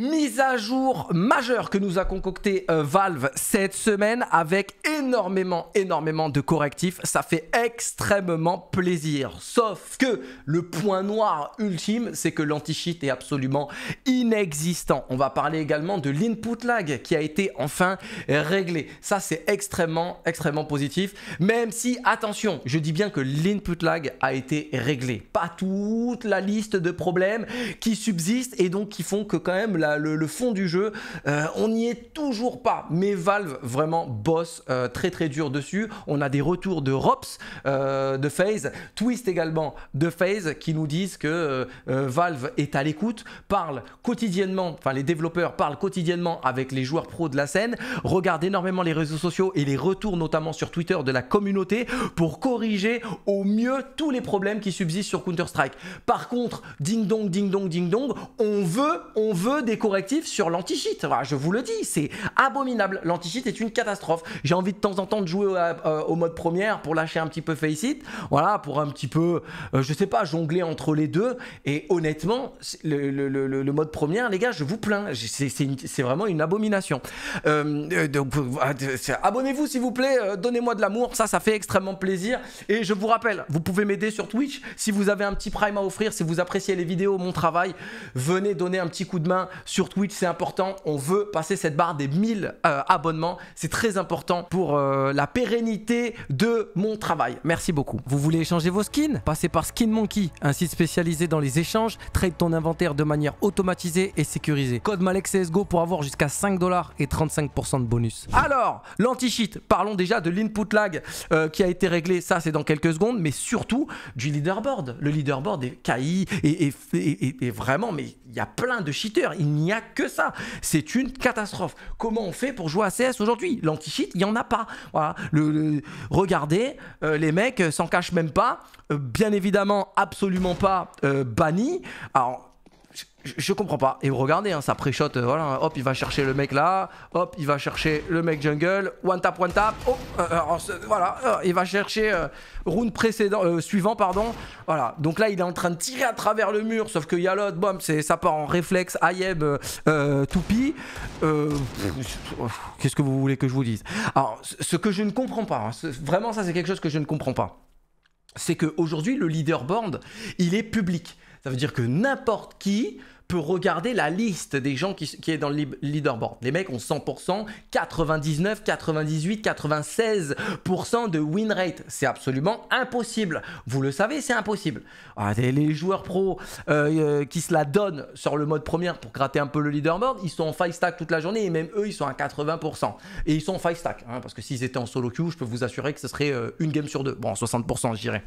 Mise à jour majeure que nous a concocté euh, Valve cette semaine avec énormément, énormément de correctifs. Ça fait extrêmement plaisir. Sauf que le point noir ultime, c'est que l'anti-cheat est absolument inexistant. On va parler également de l'input lag qui a été enfin réglé. Ça, c'est extrêmement, extrêmement positif. Même si, attention, je dis bien que l'input lag a été réglé. Pas toute la liste de problèmes qui subsistent et donc qui font que quand même la euh, le, fond du jeu, euh, on n'y est toujours pas. Mais Valve vraiment bosse euh, très très dur dessus. On a des retours de Rops, de FaZe, Twist également de FaZe qui nous disent que Valve est à l'écoute, parle quotidiennement, enfin les développeurs parlent quotidiennement avec les joueurs pros de la scène, regardent énormément les réseaux sociaux et les retours notamment sur Twitter de la communauté pour corriger au mieux tous les problèmes qui subsistent sur Counter-Strike. Par contre, ding dong, ding dong, ding dong, on veut, on veut des correctif sur l'anti-cheat. je vous le dis, c'est abominable. L'anti-cheat est une catastrophe. J'ai envie de temps en temps de jouer au, euh, euh, mode première pour lâcher un petit peu face Voilà, pour un petit peu, euh, je sais pas, jongler entre les deux. Et honnêtement, le, mode première, les gars, je vous plains. C'est vraiment une abomination. Ah, abonnez-vous s'il vous plaît. Donnez-moi de l'amour. Ça, ça fait extrêmement plaisir. Et je vous rappelle, vous pouvez m'aider sur Twitch si vous avez un petit prime à offrir, si vous appréciez les vidéos, mon travail. Venez donner un petit coup de main sur Twitch, c'est important. On veut passer cette barre des 1000 euh, abonnements. C'est très important pour euh, la pérennité de mon travail. Merci beaucoup. Vous voulez échanger vos skins Passez par Skin Monkey, un site spécialisé dans les échanges. Trade ton inventaire de manière automatisée et sécurisée. Code MalexCSGO pour avoir jusqu'à 5 dollars et 35% de bonus. Alors, l'anti-cheat, parlons déjà de l'input lag euh, qui a été réglé. Ça, c'est dans quelques secondes, mais surtout du leaderboard. Le leaderboard est KI et, vraiment, mais il y a plein de cheaters. Il n'y a que ça. C'est une catastrophe. Comment on fait pour jouer à CS aujourd'hui L'anti-cheat, il n'y en a pas. Voilà. Le, regardez, euh, les mecs euh, s'en cachent même pas. Euh, bien évidemment, absolument pas banni. Alors, je, comprends pas. Et vous regardez, hein, ça pré euh, voilà, hop, il va chercher le mec là, hop, il va chercher le mec jungle, one tap, one tap, hop, oh, euh, euh, voilà, il va chercher round précédent, suivant, pardon, voilà. Donc là, il est en train de tirer à travers le mur, sauf qu'il y a l'autre, bam, ça part en réflexe, Ayeb, Toupi. Qu'est-ce que vous voulez que je vous dise Alors, ce que je ne comprends pas, hein, vraiment, ça, c'est quelque chose que je ne comprends pas, c'est qu'aujourd'hui, le leaderboard, il est public. Ça veut dire que n'importe qui peut regarder la liste des gens qui, est dans le leaderboard. Les mecs ont 100%, 99, 98, 96% de win rate. C'est absolument impossible. Vous le savez, c'est impossible. Ah, les joueurs pro euh, euh, qui se la donnent sur le mode première pour gratter un peu le leaderboard, ils sont en five stack toute la journée et même eux, ils sont à 80%. Et ils sont en five stack, hein, parce que s'ils étaient en solo queue, je peux vous assurer que ce serait euh, une game sur deux. Bon, 60%, je dirais.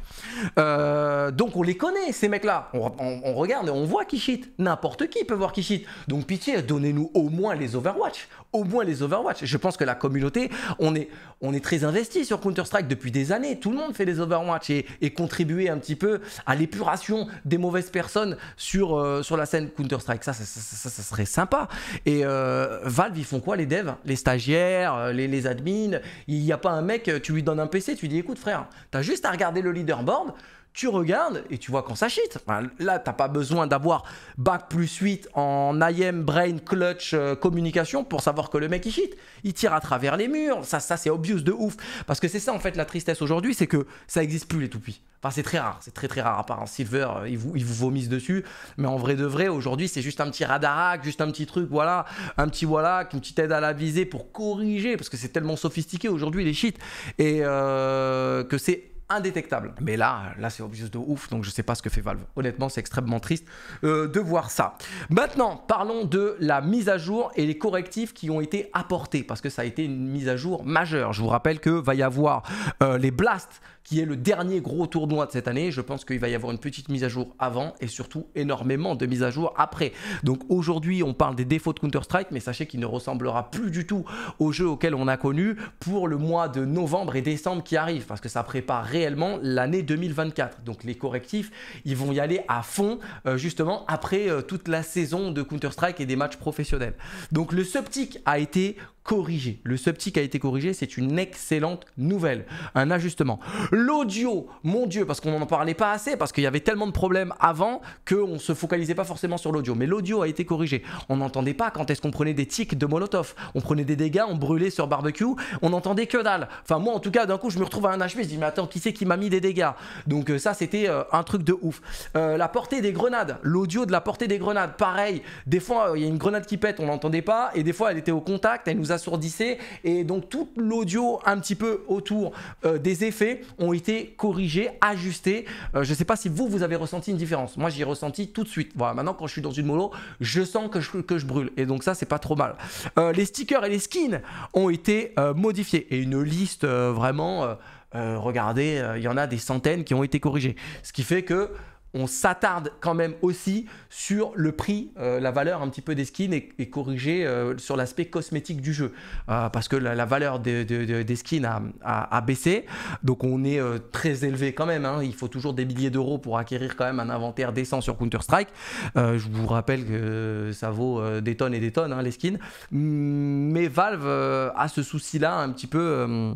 donc on les connaît, ces mecs-là. On, regarde et on voit qui cheat n'importe qui peut voir qui cheat. Donc pitié, donnez-nous au moins les Overwatch. Au moins les Overwatch. Je pense que la communauté, on est, on est très investi sur Counter-Strike depuis des années. Tout le monde fait les Overwatch et, contribuer un petit peu à l'épuration des mauvaises personnes sur, euh, sur la scène Counter-Strike. Ça ça, serait sympa. Et euh, Valve, ils font quoi les devs Les stagiaires, euh, les, les admins Il n'y a pas un mec, tu lui donnes un PC, tu lui dis écoute frère, t'as juste à regarder le leaderboard tu regardes et tu vois qu'on ça Enfin, là, tu n'as pas besoin d'avoir bac plus 8 en IM, brain, clutch, euh, communication pour savoir que le mec il cheat. Il tire à travers les murs. Ça, ça c'est obvious de ouf. Parce que c'est ça en fait la tristesse aujourd'hui, c'est que ça n'existe plus les toupies. Enfin, c'est très rare, c'est très très rare. À part un silver, euh, ils vous, ils vous vomissent dessus. Mais en vrai de vrai, aujourd'hui, c'est juste un petit radarac, juste un petit truc, voilà, un petit voilà, une petite aide à la visée pour corriger. Parce que c'est tellement sophistiqué aujourd'hui les cheats. Et euh, que c'est indétectable. Mais là, là c'est obvious de ouf, donc je sais pas ce que fait Valve. Honnêtement, c'est extrêmement triste euh, de voir ça. Maintenant, parlons de la mise à jour et les correctifs qui ont été apportés, parce que ça a été une mise à jour majeure. Je vous rappelle que va y avoir euh, les blasts qui est le dernier gros tournoi de cette année. Je pense qu'il va y avoir une petite mise à jour avant et surtout énormément de mises à jour après. Donc aujourd'hui, on parle des défauts de Counter-Strike, mais sachez qu'il ne ressemblera plus du tout au jeu auquel on a connu pour le mois de novembre et décembre qui arrive, parce que ça prépare réellement l'année 2024. Donc les correctifs, ils vont y aller à fond, euh, justement, après euh, toute la saison de Counter-Strike et des matchs professionnels. Donc le sceptique a été corrigé. Le subtic a été corrigé, c'est une excellente nouvelle, un ajustement. L'audio, mon Dieu, parce qu'on n'en parlait pas assez, parce qu'il y avait tellement de problèmes avant qu'on ne se focalisait pas forcément sur l'audio. Mais l'audio a été corrigé. On n'entendait pas quand est-ce qu'on prenait des tics de Molotov. On prenait des dégâts, on brûlait sur barbecue, on entendait que dalle. Enfin, moi en tout cas, d'un coup, je me retrouve à un HP, je dis, mais attends, qui c'est qui m'a mis des dégâts Donc euh, ça, c'était euh, un truc de ouf. Euh, la portée des grenades, l'audio de la portée des grenades, pareil. Des fois, il y a une grenade qui pète, on n'entendait pas, et des fois, elle était au contact, elle assourdissez. Et donc tout l'audio un petit peu autour euh, des effets ont été corrigés, ajustés. Euh, je sais pas si vous, vous avez ressenti une différence. Moi, j'ai ressenti tout de suite. Voilà, maintenant quand je suis dans une mollo, je sens que je, que je brûle. Et donc ça, c'est pas trop mal. Euh, les stickers et les skins ont été modifiés. Et une liste vraiment... regardez, il y en a des centaines qui ont été corrigés. Ce qui fait que on s'attarde quand même aussi sur le prix, euh, la valeur un petit peu des skins et, corriger euh, sur l'aspect cosmétique du jeu. Euh, parce que la, valeur des skins a, baissé, donc on est très élevé quand même. Hein. Il faut toujours des milliers d'euros pour acquérir quand même un inventaire décent sur Counter-Strike. je vous rappelle que ça vaut des tonnes et des tonnes hein, les skins. Mais Valve a ce souci-là un petit peu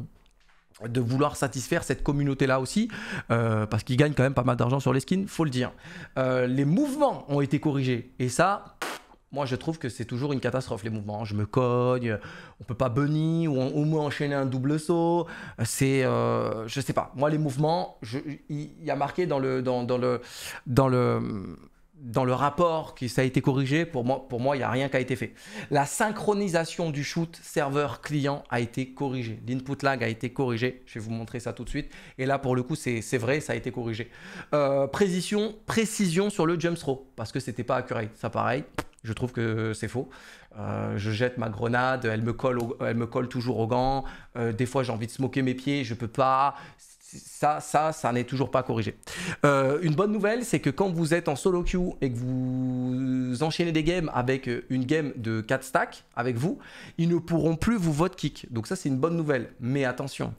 de vouloir satisfaire cette communauté-là aussi, euh, parce qu'ils gagnent quand même pas mal d'argent sur les skins, faut le dire. Euh, les mouvements ont été corrigés, et ça, moi, je trouve que c'est toujours une catastrophe les mouvements. Hein. Je me cogne, on peut pas bunny ou au moins enchaîner un double saut. C'est, euh, je sais pas. Moi, les mouvements, il y, a marqué dans le, dans le, dans le dans le rapport qui ça a été corrigé, pour moi, pour moi, il n'y a rien qui a été fait. La synchronisation du shoot serveur-client a été corrigée. L'input lag a été corrigé. Je vais vous montrer ça tout de suite. Et là, pour le coup, c'est vrai, ça a été corrigé. Euh, précision, précision sur le jump throw, parce que c'était pas accurate. Ça, pareil, je trouve que c'est faux. Euh, je jette ma grenade, elle me colle, elle me colle toujours au gant. Euh, des fois, j'ai envie de smoker mes pieds, je peux pas ça, ça, ça n'est toujours pas corrigé. Euh, une bonne nouvelle, c'est que quand vous êtes en solo queue et que vous enchaînez des games avec euh, une game de 4 stacks avec vous, ils ne pourront plus vous vote kick. Donc ça, c'est une bonne nouvelle. Mais attention,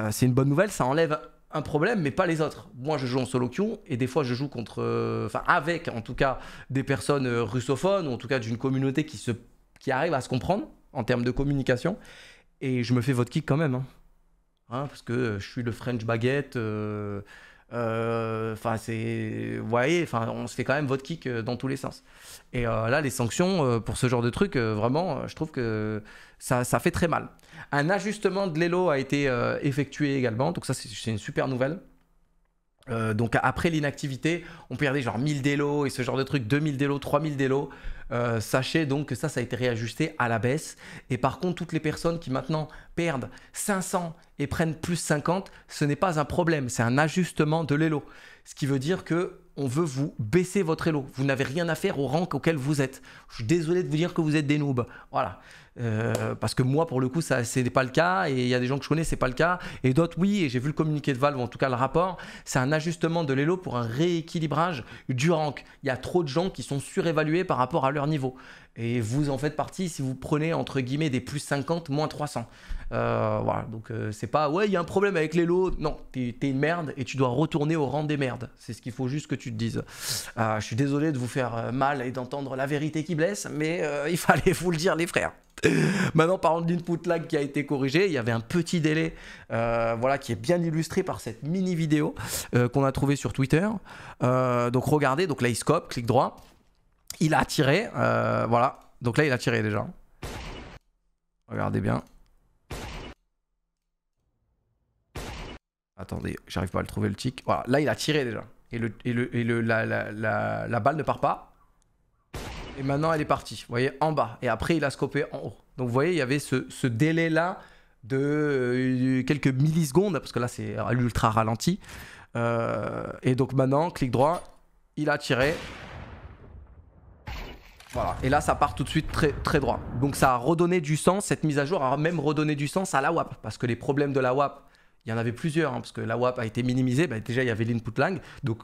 euh, c'est une bonne nouvelle, ça enlève un problème, mais pas les autres. Moi, je joue en solo queue et des fois, je joue contre, avec, en tout cas, des personnes russophones ou en tout cas d'une communauté qui qui arrive à se comprendre en termes de communication. Et je me fais vote kick quand même. Hein. Hein, parce que je suis le French baguette. Euh, euh, enfin, c'est. Vous voyez, enfin, on se fait quand même votre kick euh, dans tous les sens. Et là, les sanctions pour ce genre de truc, vraiment, je trouve que ça, ça fait très mal. Un ajustement de l'élo a été effectué également, donc ça, c'est une super nouvelle. Euh, donc après l'inactivité, on perdait genre 1000 délos et ce genre de trucs, 2000 délos, 3000 délos. Euh, sachez donc que ça, ça a été réajusté à la baisse. Et par contre, toutes les personnes qui maintenant perdent 500 et prennent plus 50, ce n'est pas un problème, c'est un ajustement de l'élo. Ce qui veut dire que on veut vous baisser votre élo. Vous n'avez rien à faire au rang auquel vous êtes. Je suis désolé de vous dire que vous êtes des noobs. Voilà. Euh, parce que moi, pour le coup, ça c'est pas le cas. Et il y a des gens que je connais, c'est pas le cas. Et d'autres, oui. Et j'ai vu le communiqué de Valve, en tout cas le rapport. C'est un ajustement de l'élo pour un rééquilibrage du rank. Il y a trop de gens qui sont surévalués par rapport à leur niveau. Et vous en faites partie si vous prenez entre guillemets des plus 50, moins 300. Euh, voilà, donc euh, c'est pas ouais, il y a un problème avec l'élo Non, t'es une merde et tu dois retourner au rang des merdes. C'est ce qu'il faut juste que tu te dises. je suis désolé de vous faire mal et d'entendre la vérité qui blesse, mais il fallait vous le dire, les frères. Maintenant, parlons d'une l'input lag qui a été corrigé. Il y avait un petit délai euh, voilà, qui est bien illustré par cette mini vidéo euh, qu'on a trouvée sur Twitter. Euh, donc regardez, donc là il scope, clic droit. Il a tiré, voilà. Donc là il a tiré déjà. Regardez bien. Attendez, j'arrive pas à le trouver le tic. Voilà, là il a tiré déjà. Et, le, et, le, la balle ne part pas et maintenant elle est partie. Vous voyez, en bas. Et après, il a scopé en haut. Donc vous voyez, il y avait ce, délai-là de euh, quelques millisecondes, parce que là, c'est à l'ultra ralenti. Euh, et donc maintenant, clic droit, il a tiré. Voilà. Et là, ça part tout de suite très, très droit. Donc ça a redonné du sens, cette mise à jour a même redonné du sens à la WAP, parce que les problèmes de la WAP, il y en avait plusieurs, hein, parce que la WAP a été minimisée. Bah, déjà, il y avait l'input lag. Donc,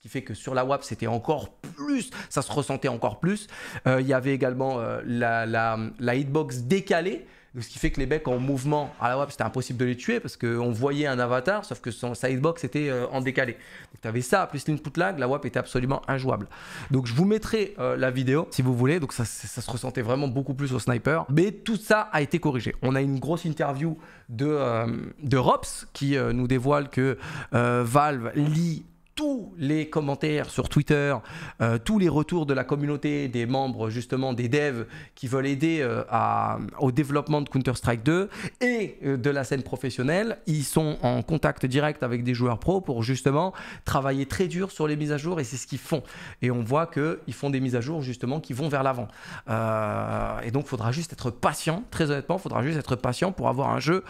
qui fait que sur la WAP, c'était encore plus, ça se ressentait encore plus. Euh, il y avait également euh, la, la, hitbox décalée, ce qui fait que les becs en mouvement à la WAP, c'était impossible de les tuer parce qu'on voyait un avatar, sauf que son, sa hitbox était euh, en décalé. Donc tu avais ça, plus l'input lag, la WAP était absolument injouable. Donc je vous mettrai la vidéo si vous voulez, donc ça, se ressentait vraiment beaucoup plus au sniper. Mais tout ça a été corrigé. On a une grosse interview de, de Rops qui nous dévoile que Valve lit tous les commentaires sur Twitter, euh, tous les retours de la communauté, des membres justement, des devs qui veulent aider euh, à, au développement de Counter-Strike 2 et euh, de la scène professionnelle. Ils sont en contact direct avec des joueurs pros pour justement travailler très dur sur les mises à jour et c'est ce qu'ils font. Et on voit qu'ils font des mises à jour justement qui vont vers l'avant. et donc il faudra juste être patient, très honnêtement, il faudra juste être patient pour avoir un jeu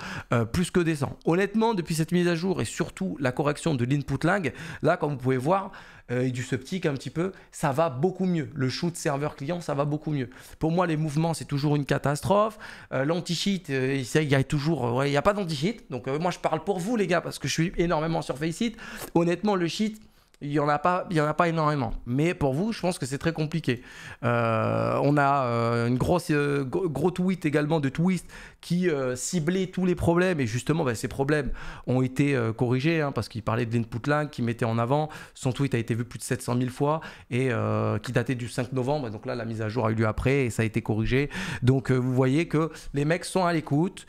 plus que décent. Honnêtement, depuis cette mise à jour et surtout la correction de l'input lag, là comme vous pouvez voir, euh, et du sceptique un petit peu, ça va beaucoup mieux. Le shoot serveur client, ça va beaucoup mieux. Pour moi, les mouvements, c'est toujours une catastrophe. Euh, l'anti-cheat, euh, il y a toujours, il n'y a pas d'anti-cheat. Donc moi, je parle pour vous les gars parce que je suis énormément sur Faceit. Honnêtement, le cheat, il n'y en a pas, en a pas énormément. Mais pour vous, je pense que c'est très compliqué. Euh, on a euh, une grosse, euh, gros tweet également de Twist qui ciblait tous les problèmes et justement, bah, ces problèmes ont été corrigés hein, parce qu'il parlait de l'input lag qui mettait en avant. Son tweet a été vu plus de 700 000 fois et qui datait du 5 novembre. Donc là, la mise à jour a eu lieu après et ça a été corrigé. Donc vous voyez que les mecs sont à l'écoute,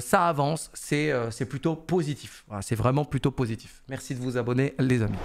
ça avance, c'est plutôt positif. c'est vraiment plutôt positif. Merci de vous abonner, les amis.